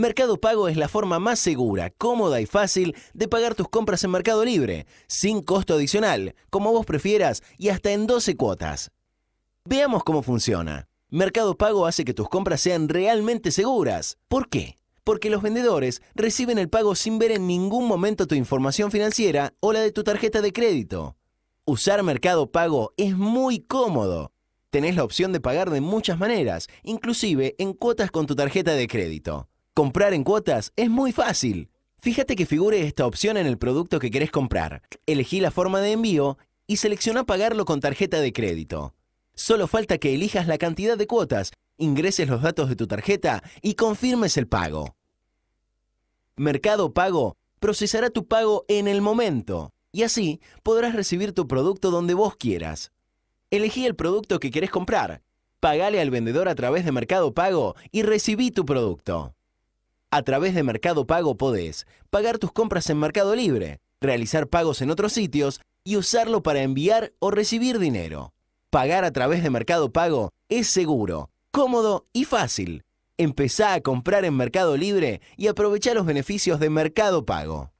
Mercado Pago es la forma más segura, cómoda y fácil de pagar tus compras en Mercado Libre, sin costo adicional, como vos prefieras y hasta en 12 cuotas. Veamos cómo funciona. Mercado Pago hace que tus compras sean realmente seguras. ¿Por qué? Porque los vendedores reciben el pago sin ver en ningún momento tu información financiera o la de tu tarjeta de crédito. Usar Mercado Pago es muy cómodo. Tenés la opción de pagar de muchas maneras, inclusive en cuotas con tu tarjeta de crédito comprar en cuotas es muy fácil. Fíjate que figure esta opción en el producto que querés comprar. Elegí la forma de envío y selecciona pagarlo con tarjeta de crédito. Solo falta que elijas la cantidad de cuotas, ingreses los datos de tu tarjeta y confirmes el pago. Mercado Pago procesará tu pago en el momento y así podrás recibir tu producto donde vos quieras. Elegí el producto que querés comprar, pagale al vendedor a través de Mercado Pago y recibí tu producto. A través de Mercado Pago podés pagar tus compras en Mercado Libre, realizar pagos en otros sitios y usarlo para enviar o recibir dinero. Pagar a través de Mercado Pago es seguro, cómodo y fácil. Empezá a comprar en Mercado Libre y aprovecha los beneficios de Mercado Pago.